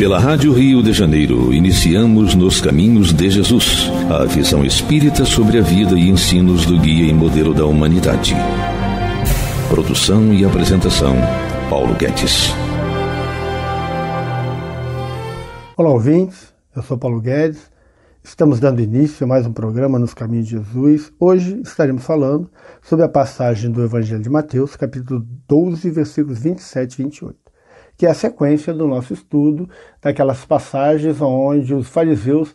Pela Rádio Rio de Janeiro, iniciamos Nos Caminhos de Jesus, a visão espírita sobre a vida e ensinos do guia e modelo da humanidade. Produção e apresentação, Paulo Guedes. Olá, ouvintes. Eu sou Paulo Guedes. Estamos dando início a mais um programa Nos Caminhos de Jesus. Hoje estaremos falando sobre a passagem do Evangelho de Mateus, capítulo 12, versículos 27 e 28 que é a sequência do nosso estudo daquelas passagens onde os fariseus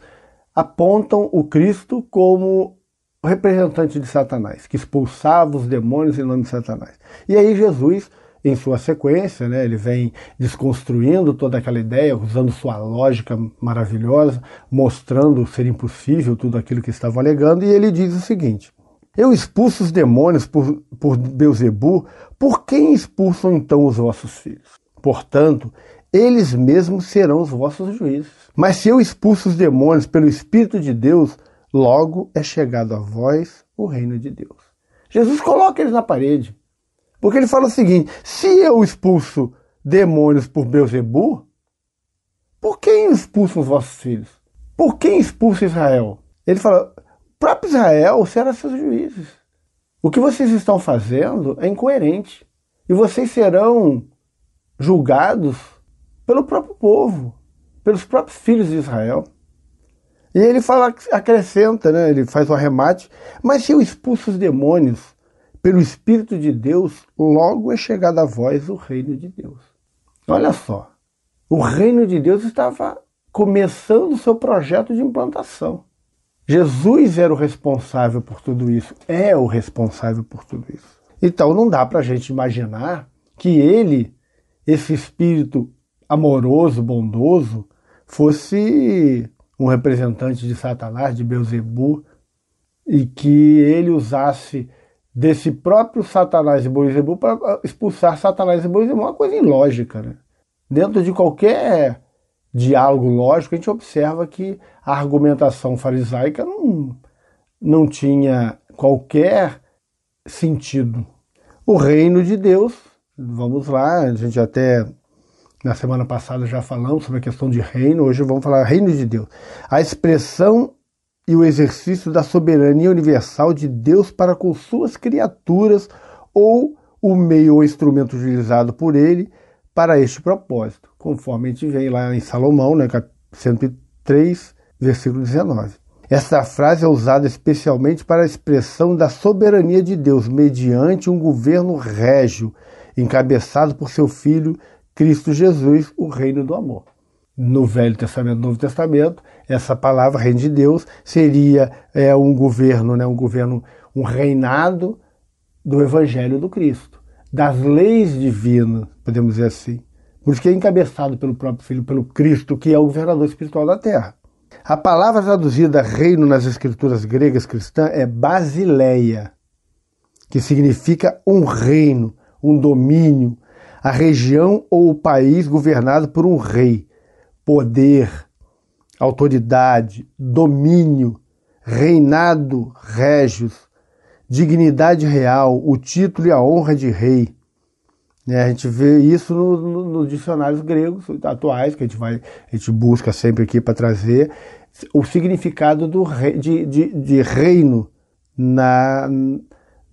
apontam o Cristo como o representante de Satanás, que expulsava os demônios em nome de Satanás. E aí Jesus, em sua sequência, né, ele vem desconstruindo toda aquela ideia, usando sua lógica maravilhosa, mostrando ser impossível tudo aquilo que estavam alegando, e ele diz o seguinte: Eu expulso os demônios por, por Beuzebu, por quem expulsam então os vossos filhos? Portanto, eles mesmos serão os vossos juízes. Mas se eu expulso os demônios pelo Espírito de Deus, logo é chegado a vós o reino de Deus. Jesus coloca eles na parede. Porque ele fala o seguinte: se eu expulso demônios por Beuzebu, por quem expulsam os vossos filhos? Por quem expulsa Israel? Ele fala: o próprio Israel será seus juízes. O que vocês estão fazendo é incoerente. E vocês serão julgados pelo próprio povo, pelos próprios filhos de Israel. E ele fala, acrescenta, né? ele faz um arremate, mas se eu expulso os demônios pelo Espírito de Deus, logo é chegada a voz o reino de Deus. Olha só, o reino de Deus estava começando o seu projeto de implantação. Jesus era o responsável por tudo isso, é o responsável por tudo isso. Então não dá para a gente imaginar que ele esse espírito amoroso, bondoso, fosse um representante de Satanás, de Beuzebu, e que ele usasse desse próprio Satanás e Beuzebu para expulsar Satanás e Beuzebu. Uma coisa ilógica, né? Dentro de qualquer diálogo lógico, a gente observa que a argumentação farisaica não, não tinha qualquer sentido. O reino de Deus Vamos lá, a gente até na semana passada já falamos sobre a questão de reino, hoje vamos falar reino de Deus. A expressão e o exercício da soberania universal de Deus para com suas criaturas ou o meio ou instrumento utilizado por ele para este propósito, conforme a gente vê lá em Salomão, né, 103, versículo 19. Esta frase é usada especialmente para a expressão da soberania de Deus mediante um governo régio encabeçado por seu filho Cristo Jesus, o reino do amor. No Velho Testamento e Novo Testamento, essa palavra reino de Deus seria é, um governo, né, um governo, um reinado do Evangelho do Cristo, das leis divinas, podemos dizer assim. Por isso que é encabeçado pelo próprio Filho, pelo Cristo, que é o governador espiritual da terra. A palavra traduzida reino nas escrituras gregas cristãs é basileia, que significa um reino, um domínio, a região ou o país governado por um rei. Poder, autoridade, domínio, reinado régios, dignidade real, o título e a honra de rei. Né, a gente vê isso nos no, no dicionários gregos atuais, que a gente, vai, a gente busca sempre aqui para trazer o significado do rei, de, de, de reino na,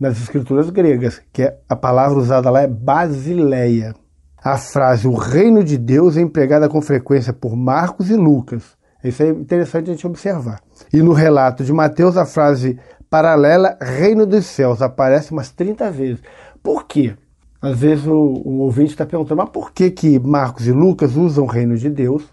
nas escrituras gregas, que é, a palavra usada lá é basileia. A frase o reino de Deus é empregada com frequência por Marcos e Lucas. Isso é interessante a gente observar. E no relato de Mateus, a frase paralela reino dos céus aparece umas 30 vezes. Por quê? Às vezes o, o ouvinte está perguntando, mas por que, que Marcos e Lucas usam o reino de Deus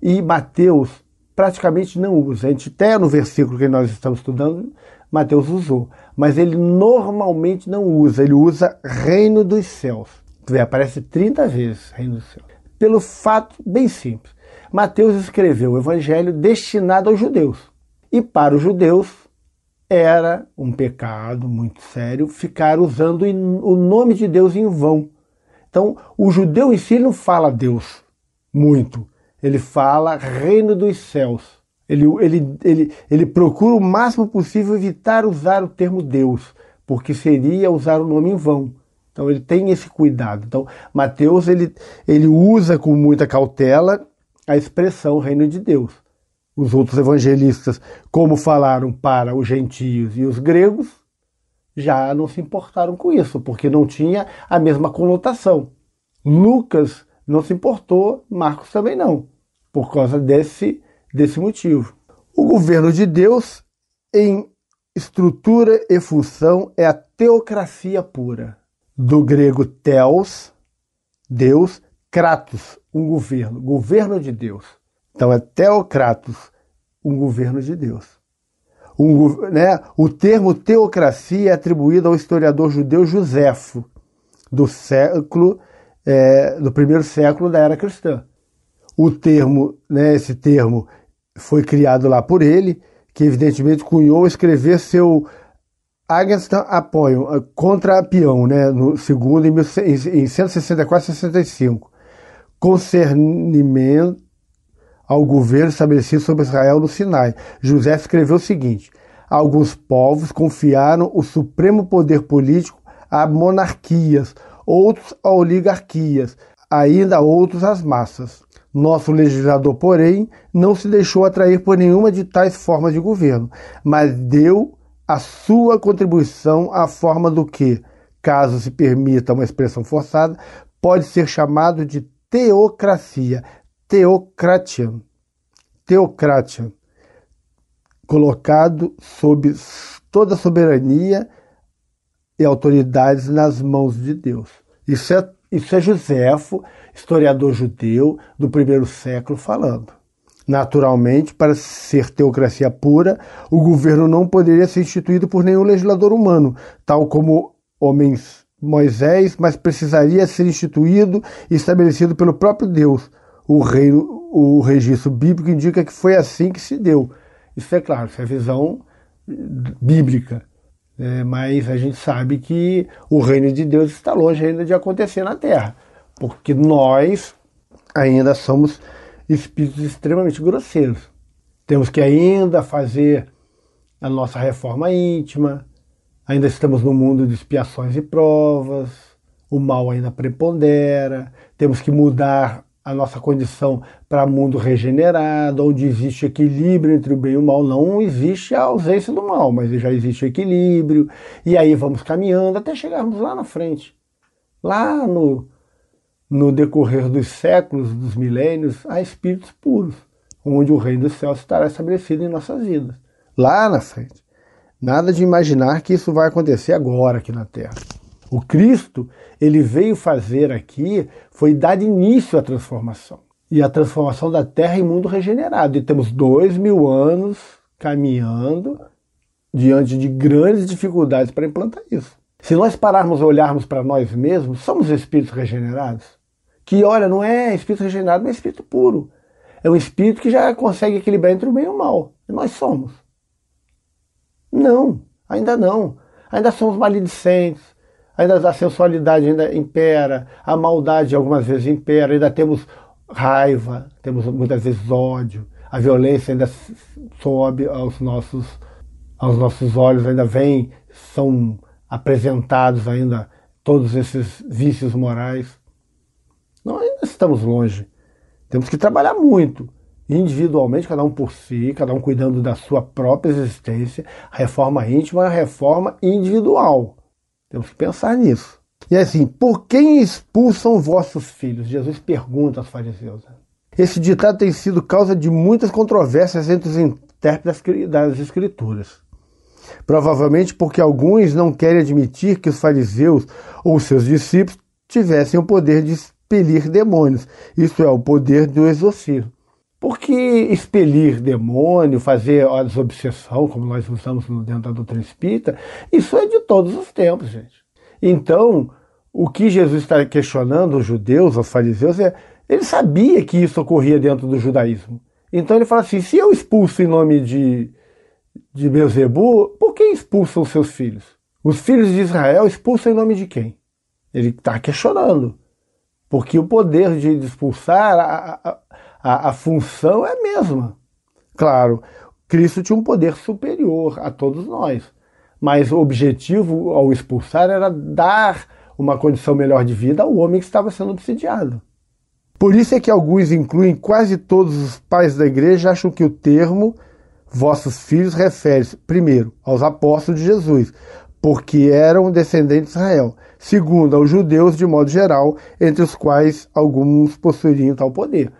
e Mateus praticamente não usa? A gente até no versículo que nós estamos estudando, Mateus usou, mas ele normalmente não usa, ele usa reino dos céus. Tu vê, aparece 30 vezes reino dos céus. Pelo fato bem simples, Mateus escreveu o evangelho destinado aos judeus. E para os judeus era um pecado muito sério ficar usando o nome de Deus em vão. Então, o judeu em si não fala Deus muito, ele fala reino dos céus ele, ele, ele, ele procura o máximo possível evitar usar o termo Deus, porque seria usar o nome em vão. Então ele tem esse cuidado. Então Mateus ele, ele usa com muita cautela a expressão reino de Deus. Os outros evangelistas, como falaram para os gentios e os gregos, já não se importaram com isso, porque não tinha a mesma conotação. Lucas não se importou, Marcos também não, por causa desse desse motivo. O governo de Deus, em estrutura e função, é a teocracia pura. Do grego theos, Deus, kratos, um governo, governo de Deus. Então é teocratos, um governo de Deus. Um, né, o termo teocracia é atribuído ao historiador judeu Joséfo do século é, do primeiro século da era cristã. O termo, né, esse termo foi criado lá por ele, que evidentemente cunhou escrever seu Aganston apoio eh, contra Peão, né, no segundo em, em 164 65, concernimento ao governo estabelecido sobre Israel no Sinai. José escreveu o seguinte: alguns povos confiaram o supremo poder político a monarquias, outros a oligarquias, ainda outros às massas. Nosso legislador, porém, não se deixou atrair por nenhuma de tais formas de governo, mas deu a sua contribuição à forma do que, caso se permita uma expressão forçada, pode ser chamado de teocracia, teocratia, teocratia, colocado sob toda a soberania e autoridades nas mãos de Deus. Isso é isso é Joséfo, historiador judeu do primeiro século, falando. Naturalmente, para ser teocracia pura, o governo não poderia ser instituído por nenhum legislador humano, tal como homens Moisés, mas precisaria ser instituído e estabelecido pelo próprio Deus. O, reino, o registro bíblico indica que foi assim que se deu. Isso é claro, isso é visão bíblica. É, mas a gente sabe que o reino de Deus está longe ainda de acontecer na Terra, porque nós ainda somos espíritos extremamente grosseiros. Temos que ainda fazer a nossa reforma íntima, ainda estamos no mundo de expiações e provas, o mal ainda prepondera, temos que mudar a nossa condição para mundo regenerado, onde existe equilíbrio entre o bem e o mal. Não existe a ausência do mal, mas já existe o equilíbrio. E aí vamos caminhando até chegarmos lá na frente. Lá no, no decorrer dos séculos, dos milênios, a espíritos puros, onde o reino dos céus estará estabelecido em nossas vidas. Lá na frente. Nada de imaginar que isso vai acontecer agora aqui na Terra. O Cristo, ele veio fazer aqui, foi dar início à transformação. E a transformação da terra em mundo regenerado. E temos dois mil anos caminhando diante de grandes dificuldades para implantar isso. Se nós pararmos a olharmos para nós mesmos, somos espíritos regenerados. Que, olha, não é espírito regenerado, mas é espírito puro. É um espírito que já consegue equilibrar entre o bem e o mal. E nós somos. Não, ainda não. Ainda somos maledicentes, ainda a sensualidade ainda impera, a maldade algumas vezes impera, ainda temos raiva, temos muitas vezes ódio, a violência ainda sobe aos nossos, aos nossos olhos, ainda vem, são apresentados ainda todos esses vícios morais. Não ainda estamos longe. Temos que trabalhar muito, individualmente, cada um por si, cada um cuidando da sua própria existência. A reforma íntima é a reforma individual. Temos que pensar nisso. E é assim, por quem expulsam vossos filhos? Jesus pergunta aos fariseus. Né? Esse ditado tem sido causa de muitas controvérsias entre os intérpretes das Escrituras. Provavelmente porque alguns não querem admitir que os fariseus ou seus discípulos tivessem o poder de expelir demônios, Isso é, o poder do exorcismo. Porque expelir demônio, fazer as obsessão, como nós usamos dentro da doutrina espírita, isso é de todos os tempos, gente. Então, o que Jesus está questionando os judeus, os fariseus, é ele sabia que isso ocorria dentro do judaísmo. Então ele fala assim: se eu expulso em nome de, de Beuzebu, por que expulsam seus filhos? Os filhos de Israel expulsam em nome de quem? Ele está questionando. Porque o poder de expulsar a, a função é a mesma. Claro, Cristo tinha um poder superior a todos nós, mas o objetivo ao expulsar era dar uma condição melhor de vida ao homem que estava sendo obsidiado. Por isso é que alguns, incluem quase todos os pais da igreja, acham que o termo vossos filhos refere-se, primeiro, aos apóstolos de Jesus, porque eram descendentes de Israel, segundo, aos judeus de modo geral, entre os quais alguns possuiriam tal poder.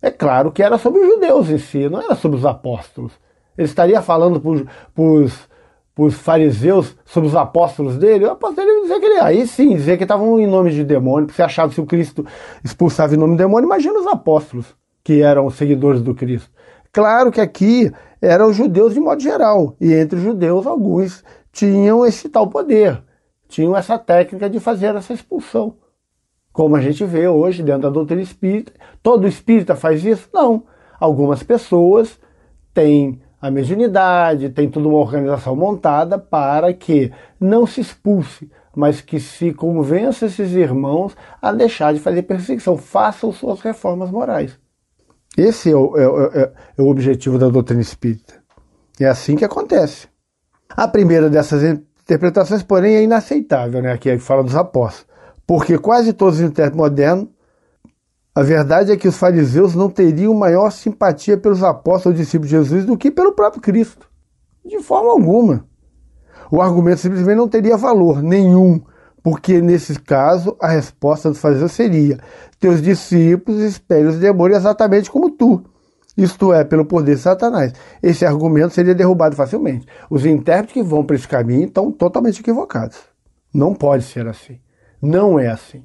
É claro que era sobre os judeus em si, não era sobre os apóstolos. Ele estaria falando para os fariseus sobre os apóstolos dele, o apóstolo dizer que ele. Aí sim, dizer que estavam em nome de demônio, porque se achava se o Cristo expulsava em nome de demônio, imagina os apóstolos que eram os seguidores do Cristo. Claro que aqui eram os judeus de modo geral, e entre os judeus alguns tinham esse tal poder, tinham essa técnica de fazer essa expulsão. Como a gente vê hoje dentro da doutrina espírita, todo espírita faz isso? Não. Algumas pessoas têm a mediunidade, tem toda uma organização montada para que não se expulse, mas que se convença esses irmãos a deixar de fazer perseguição, façam suas reformas morais. Esse é o, é, é, é, é o objetivo da doutrina espírita. É assim que acontece. A primeira dessas interpretações, porém, é inaceitável, né? Aqui fala dos apóstolos. Porque quase todos os intérpretes modernos, a verdade é que os fariseus não teriam maior simpatia pelos apóstolos e discípulos de Jesus do que pelo próprio Cristo. De forma alguma. O argumento simplesmente não teria valor nenhum, porque nesse caso a resposta dos fariseus seria: Teus discípulos espelham os demônios exatamente como tu isto é, pelo poder de Satanás. Esse argumento seria derrubado facilmente. Os intérpretes que vão para esse caminho estão totalmente equivocados. Não pode ser assim. Não é assim.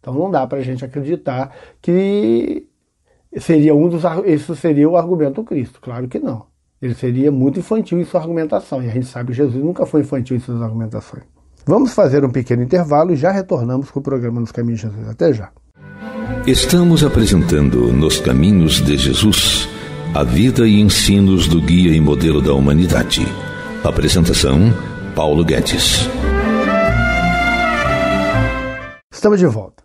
Então não dá para a gente acreditar que seria um dos isso seria o argumento do Cristo. Claro que não. Ele seria muito infantil em sua argumentação e a gente sabe que Jesus nunca foi infantil em suas argumentações. Vamos fazer um pequeno intervalo e já retornamos com o programa Nos Caminhos de Jesus. Até já. Estamos apresentando Nos Caminhos de Jesus a vida e ensinos do guia e modelo da humanidade. Apresentação Paulo Guedes. Estamos de volta.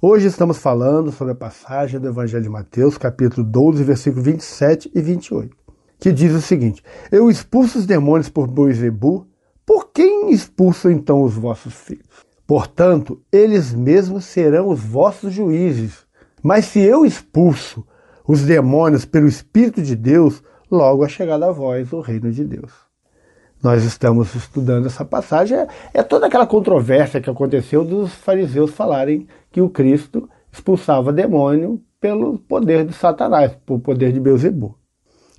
Hoje estamos falando sobre a passagem do Evangelho de Mateus, capítulo 12, versículo 27 e 28, que diz o seguinte: Eu expulso os demônios por Boizebu, por quem expulso então os vossos filhos? Portanto, eles mesmos serão os vossos juízes. Mas se eu expulso os demônios pelo Espírito de Deus, logo é chegada a vós o reino de Deus nós estamos estudando essa passagem, é, é toda aquela controvérsia que aconteceu dos fariseus falarem que o Cristo expulsava demônio pelo poder de Satanás, pelo poder de Beuzebu.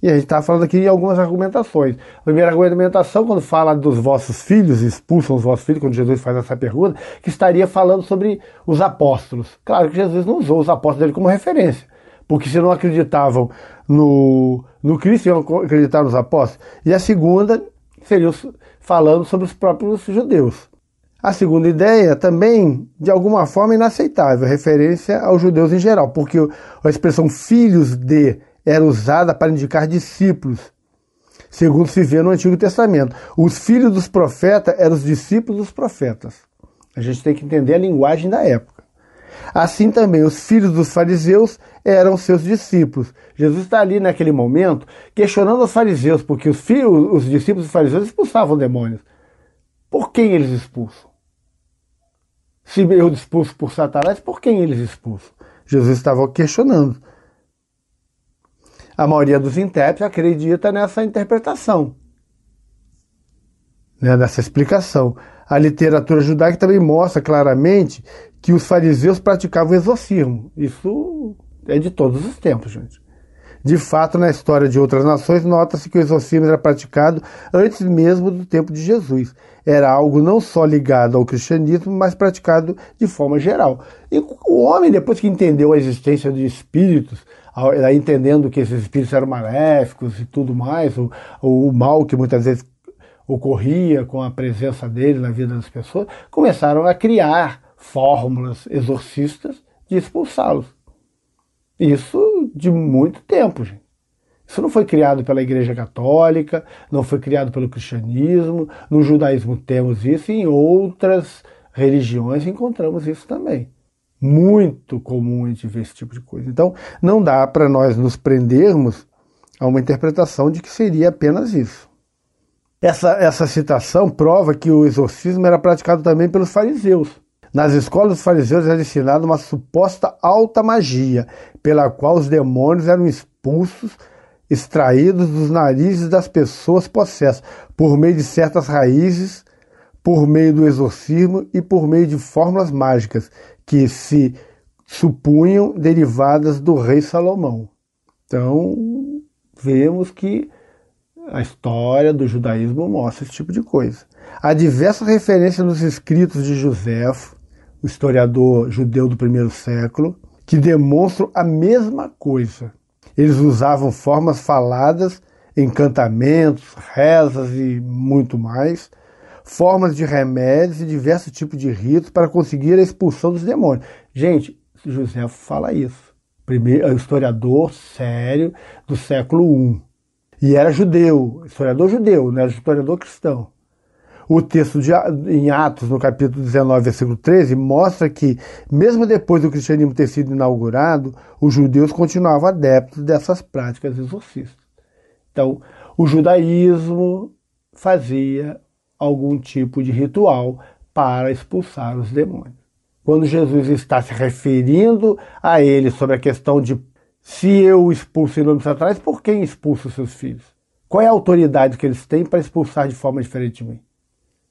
E a gente está falando aqui de algumas argumentações. A primeira argumentação, quando fala dos vossos filhos, expulsam os vossos filhos, quando Jesus faz essa pergunta, que estaria falando sobre os apóstolos. Claro que Jesus não usou os apóstolos dele como referência, porque se não acreditavam no, no Cristo, iam acreditar nos apóstolos. E a segunda seriam falando sobre os próprios judeus. A segunda ideia também, de alguma forma, inaceitável, referência aos judeus em geral, porque a expressão filhos de era usada para indicar discípulos, segundo se vê no Antigo Testamento. Os filhos dos profetas eram os discípulos dos profetas. A gente tem que entender a linguagem da época. Assim também os filhos dos fariseus eram seus discípulos. Jesus está ali naquele momento questionando os fariseus, porque os, filhos, os discípulos dos fariseus expulsavam demônios. Por quem eles expulsam? Se eu expulso por Satanás, por quem eles expulsam? Jesus estava questionando. A maioria dos intérpretes acredita nessa interpretação né, nessa explicação. A literatura judaica também mostra claramente que os fariseus praticavam exorcismo. Isso é de todos os tempos, gente. De fato, na história de outras nações, nota-se que o exorcismo era praticado antes mesmo do tempo de Jesus. Era algo não só ligado ao cristianismo, mas praticado de forma geral. E o homem, depois que entendeu a existência de espíritos, né, entendendo que esses espíritos eram maléficos e tudo mais, o, o mal que muitas vezes ocorria com a presença dele na vida das pessoas, começaram a criar fórmulas exorcistas de expulsá-los. Isso de muito tempo, gente. Isso não foi criado pela Igreja Católica, não foi criado pelo cristianismo, no judaísmo temos isso e em outras religiões encontramos isso também. Muito comum a gente ver esse tipo de coisa. Então, não dá para nós nos prendermos a uma interpretação de que seria apenas isso. Essa, essa citação prova que o exorcismo era praticado também pelos fariseus. Nas escolas, os fariseus era ensinado uma suposta alta magia, pela qual os demônios eram expulsos, extraídos dos narizes das pessoas possessas, por meio de certas raízes, por meio do exorcismo e por meio de fórmulas mágicas, que se supunham derivadas do rei Salomão. Então, vemos que a história do judaísmo mostra esse tipo de coisa. Há diversas referências nos escritos de Joséfo, o historiador judeu do primeiro século, que demonstram a mesma coisa. Eles usavam formas faladas, encantamentos, rezas e muito mais, formas de remédios e diversos tipos de ritos para conseguir a expulsão dos demônios. Gente, Josefo fala isso. Primeiro, é um historiador sério do século I. E era judeu, historiador judeu, não né? era historiador cristão. O texto de, em Atos, no capítulo 19, versículo 13, mostra que, mesmo depois do cristianismo ter sido inaugurado, os judeus continuavam adeptos dessas práticas exorcistas. Então, o judaísmo fazia algum tipo de ritual para expulsar os demônios. Quando Jesus está se referindo a ele sobre a questão de se eu expulso em nome de Satanás, por quem expulso os seus filhos? Qual é a autoridade que eles têm para expulsar de forma diferente de mim?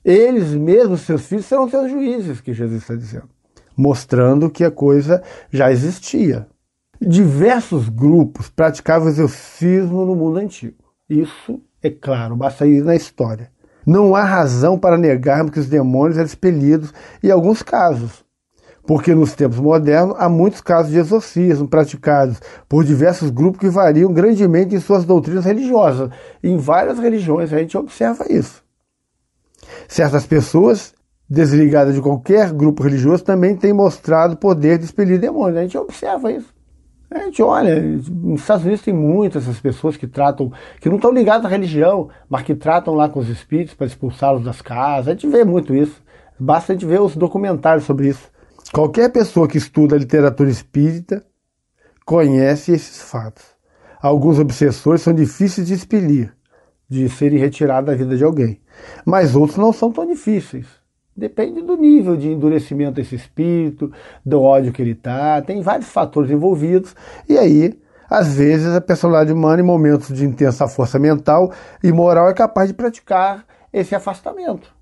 Eles mesmos, seus filhos, serão seus juízes, que Jesus está dizendo, mostrando que a coisa já existia. Diversos grupos praticavam exorcismo no mundo antigo. Isso é claro, basta ir na história. Não há razão para negarmos que os demônios eram expelidos em alguns casos, porque nos tempos modernos há muitos casos de exorcismo praticados por diversos grupos que variam grandemente em suas doutrinas religiosas. Em várias religiões a gente observa isso. Certas pessoas, desligadas de qualquer grupo religioso, também têm mostrado poder de expelir demônios. A gente observa isso. A gente olha, nos Estados Unidos tem muitas essas pessoas que tratam, que não estão ligadas à religião, mas que tratam lá com os espíritos para expulsá-los das casas. A gente vê muito isso. Basta a gente ver os documentários sobre isso. Qualquer pessoa que estuda a literatura espírita conhece esses fatos. Alguns obsessores são difíceis de expelir, de serem retirados da vida de alguém, mas outros não são tão difíceis. Depende do nível de endurecimento desse espírito, do ódio que ele está, tem vários fatores envolvidos. E aí, às vezes, a personalidade humana, em momentos de intensa força mental e moral, é capaz de praticar esse afastamento.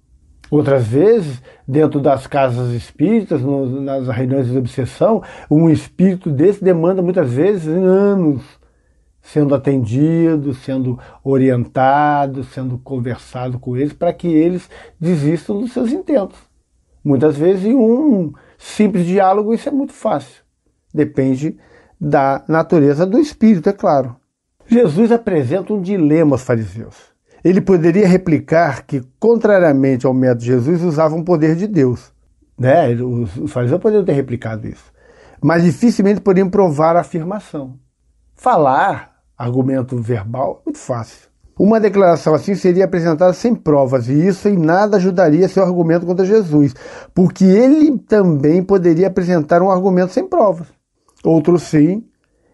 Outras vezes, dentro das casas espíritas, no, nas reuniões de obsessão, um espírito desse demanda muitas vezes anos sendo atendido, sendo orientado, sendo conversado com eles, para que eles desistam dos seus intentos. Muitas vezes, em um simples diálogo, isso é muito fácil. Depende da natureza do espírito, é claro. Jesus apresenta um dilema aos fariseus. Ele poderia replicar que, contrariamente ao método de Jesus, usavam o poder de Deus. Né? Os fariseus poderiam ter replicado isso. Mas dificilmente poderiam provar a afirmação. Falar, argumento verbal, muito fácil. Uma declaração assim seria apresentada sem provas, e isso em nada ajudaria seu argumento contra Jesus, porque ele também poderia apresentar um argumento sem provas. Outro sim,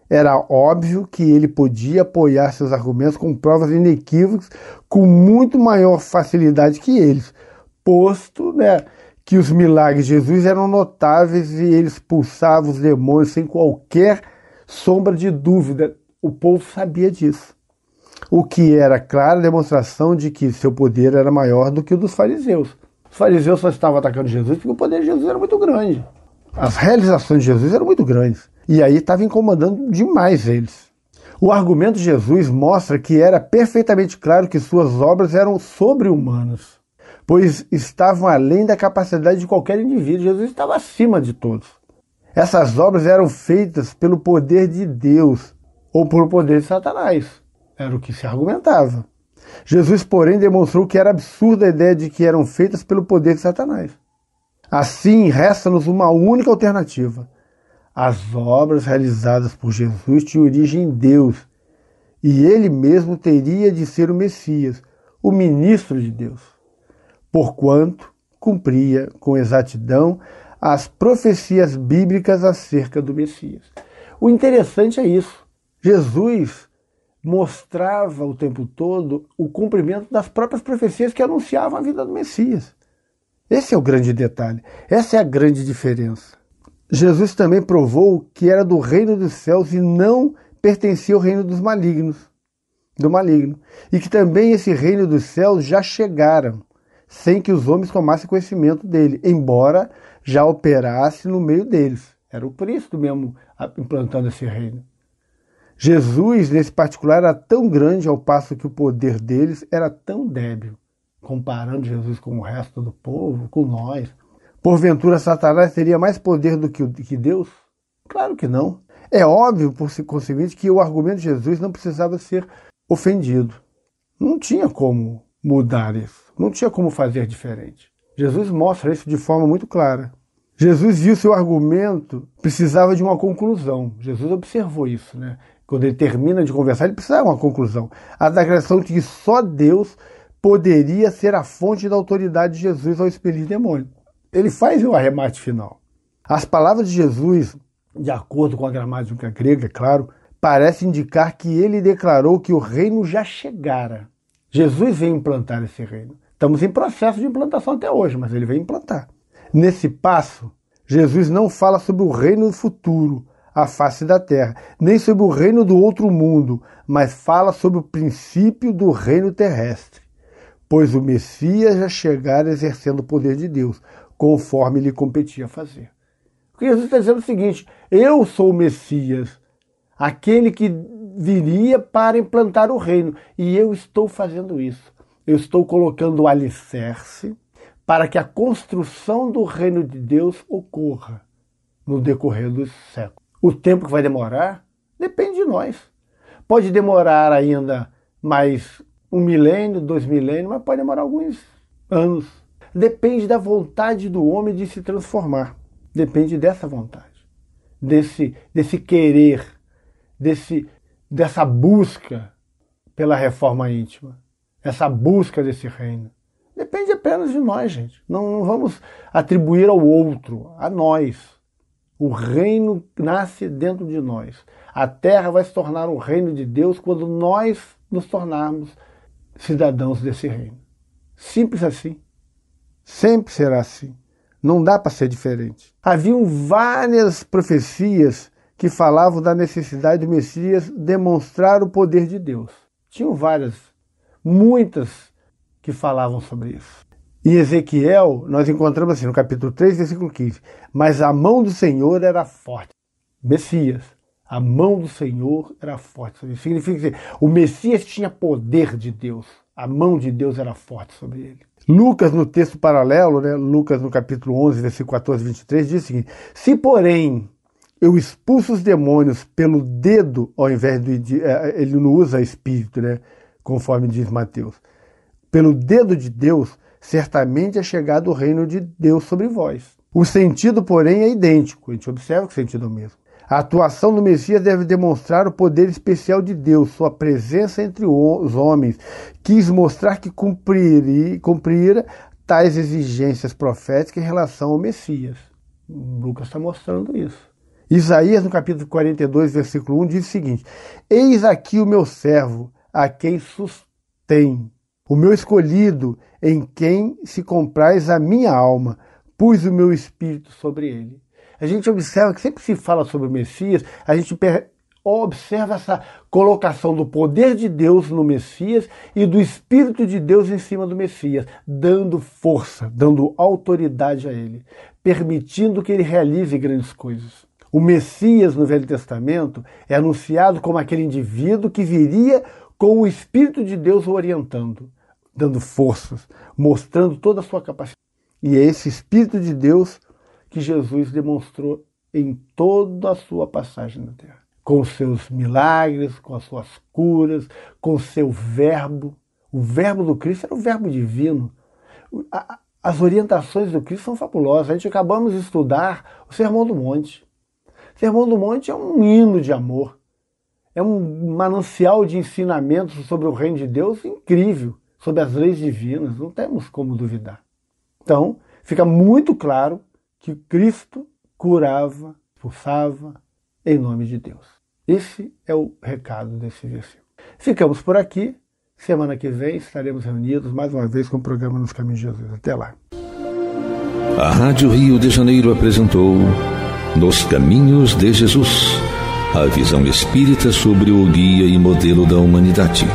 era óbvio que ele podia apoiar seus argumentos com provas inequívocas com muito maior facilidade que eles, posto né, que os milagres de Jesus eram notáveis e ele expulsava os demônios sem qualquer sombra de dúvida. O povo sabia disso. O que era clara demonstração de que seu poder era maior do que o dos fariseus. Os fariseus só estavam atacando Jesus porque o poder de Jesus era muito grande. As realizações de Jesus eram muito grandes. E aí estava incomodando demais eles. O argumento de Jesus mostra que era perfeitamente claro que suas obras eram sobre-humanas, pois estavam além da capacidade de qualquer indivíduo. Jesus estava acima de todos. Essas obras eram feitas pelo poder de Deus ou por poder de Satanás. Era o que se argumentava. Jesus, porém, demonstrou que era absurda a ideia de que eram feitas pelo poder de Satanás. Assim, resta-nos uma única alternativa: as obras realizadas por Jesus tinham origem em Deus, e ele mesmo teria de ser o Messias, o ministro de Deus, porquanto cumpria com exatidão as profecias bíblicas acerca do Messias. O interessante é isso. Jesus mostrava o tempo todo o cumprimento das próprias profecias que anunciavam a vida do Messias. Esse é o grande detalhe, essa é a grande diferença. Jesus também provou que era do reino dos céus e não pertencia ao reino dos malignos, do maligno, e que também esse reino dos céus já chegaram, sem que os homens tomassem conhecimento dele, embora já operasse no meio deles. Era o Cristo mesmo implantando esse reino. Jesus, nesse particular, era tão grande ao passo que o poder deles era tão débil, comparando Jesus com o resto do povo, com nós, Porventura, Satanás teria mais poder do que, que Deus? Claro que não. É óbvio, por conseguinte, que o argumento de Jesus não precisava ser ofendido. Não tinha como mudar isso. Não tinha como fazer diferente. Jesus mostra isso de forma muito clara. Jesus viu seu argumento precisava de uma conclusão. Jesus observou isso, né? Quando ele termina de conversar, ele precisava de uma conclusão. A declaração de que só Deus poderia ser a fonte da autoridade de Jesus ao expelir demônio ele faz o arremate final. As palavras de Jesus, de acordo com a gramática é grega, é claro, parece indicar que ele declarou que o reino já chegara. Jesus veio implantar esse reino. Estamos em processo de implantação até hoje, mas ele veio implantar. Nesse passo, Jesus não fala sobre o reino futuro, a face da terra, nem sobre o reino do outro mundo, mas fala sobre o princípio do reino terrestre. Pois o Messias já chegara exercendo o poder de Deus, conforme lhe competia fazer. Porque Jesus está dizendo é o seguinte: eu sou o Messias, aquele que viria para implantar o reino, e eu estou fazendo isso. Eu estou colocando o alicerce para que a construção do reino de Deus ocorra no decorrer dos séculos. O tempo que vai demorar depende de nós. Pode demorar ainda mais um milênio, dois milênios, mas pode demorar alguns anos depende da vontade do homem de se transformar. Depende dessa vontade, desse, desse querer, desse, dessa busca pela reforma íntima, essa busca desse reino. Depende apenas de nós, gente. Não, não vamos atribuir ao outro, a nós. O reino nasce dentro de nós. A terra vai se tornar um reino de Deus quando nós nos tornarmos cidadãos desse reino. Simples assim. Sempre será assim. Não dá para ser diferente. Haviam várias profecias que falavam da necessidade do Messias demonstrar o poder de Deus. Tinham várias, muitas que falavam sobre isso. Em Ezequiel, nós encontramos assim no capítulo 3, versículo 15: Mas a mão do Senhor era forte. Messias. A mão do Senhor era forte. Isso significa que o Messias tinha poder de Deus. A mão de Deus era forte sobre ele. Lucas, no texto paralelo, né, Lucas no capítulo 11, versículo 14 e 23, diz o seguinte: Se, porém, eu expulso os demônios pelo dedo, ao invés do. De, eh, eh, ele não usa espírito, né, conforme diz Mateus. Pelo dedo de Deus, certamente é chegado o reino de Deus sobre vós. O sentido, porém, é idêntico. A gente observa que o sentido é o mesmo. A atuação do Messias deve demonstrar o poder especial de Deus, sua presença entre os homens. Quis mostrar que cumpriria, cumprira tais exigências proféticas em relação ao Messias. Lucas está mostrando isso. Isaías, no capítulo 42, versículo 1, diz o seguinte: Eis aqui o meu servo, a quem sustém, o meu escolhido, em quem se compraz a minha alma, pus o meu espírito sobre ele a gente observa que sempre se fala sobre o Messias, a gente observa essa colocação do poder de Deus no Messias e do Espírito de Deus em cima do Messias, dando força, dando autoridade a ele, permitindo que ele realize grandes coisas. O Messias no Velho Testamento é anunciado como aquele indivíduo que viria com o Espírito de Deus o orientando, dando forças, mostrando toda a sua capacidade. E é esse Espírito de Deus que Jesus demonstrou em toda a sua passagem na Terra. Com seus milagres, com as suas curas, com seu verbo. O verbo do Cristo era o verbo divino. As orientações do Cristo são fabulosas. A gente acabamos de estudar o Sermão do Monte. O Sermão do Monte é um hino de amor. É um manancial de ensinamentos sobre o reino de Deus incrível, sobre as leis divinas. Não temos como duvidar. Então, fica muito claro que Cristo curava, expulsava em nome de Deus. Esse é o recado desse versículo. Ficamos por aqui. Semana que vem estaremos reunidos mais uma vez com o programa Nos Caminhos de Jesus. Até lá. A Rádio Rio de Janeiro apresentou Nos Caminhos de Jesus a visão espírita sobre o guia e modelo da humanidade.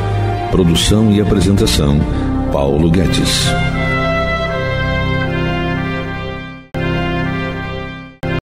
Produção e apresentação, Paulo Guedes.